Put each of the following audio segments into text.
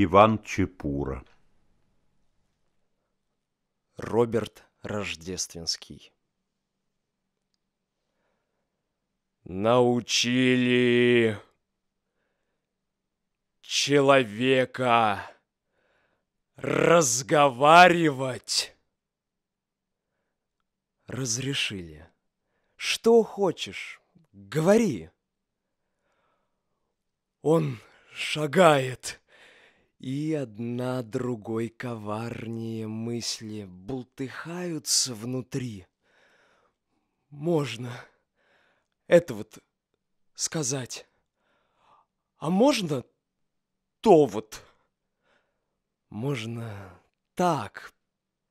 Иван Чепура. Роберт Рождественский. Научили человека разговаривать. Разрешили. Что хочешь, говори. Он шагает и одна другой коварнее мысли бултыхаются внутри. Можно это вот сказать. А можно то вот? Можно так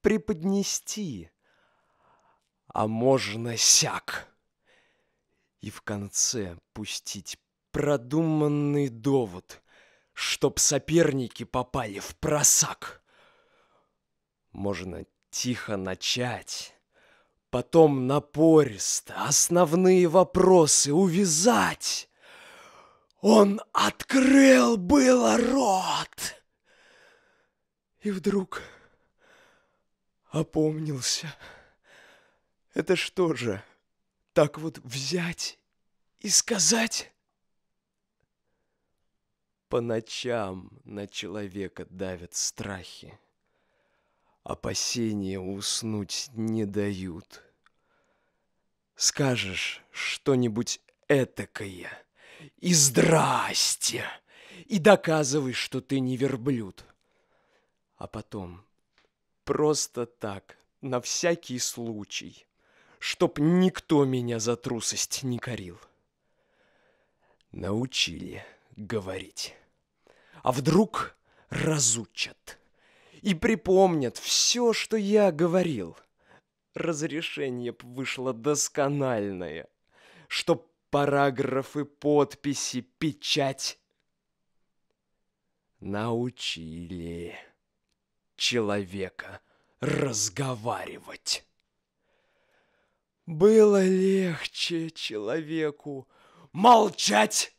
преподнести, а можно сяк. И в конце пустить продуманный довод, чтоб соперники попали в просак. Можно тихо начать, потом напористо основные вопросы увязать. Он открыл было рот. И вдруг опомнился. Это что же, так вот взять и сказать? По ночам на человека давят страхи. Опасения уснуть не дают. Скажешь что-нибудь этакое, и здрасте, и доказывай, что ты не верблюд. А потом просто так, на всякий случай, чтоб никто меня за трусость не корил. Научили говорить. А вдруг разучат и припомнят все, что я говорил. Разрешение вышло доскональное, что параграфы, подписи, печать научили человека разговаривать. Было легче человеку молчать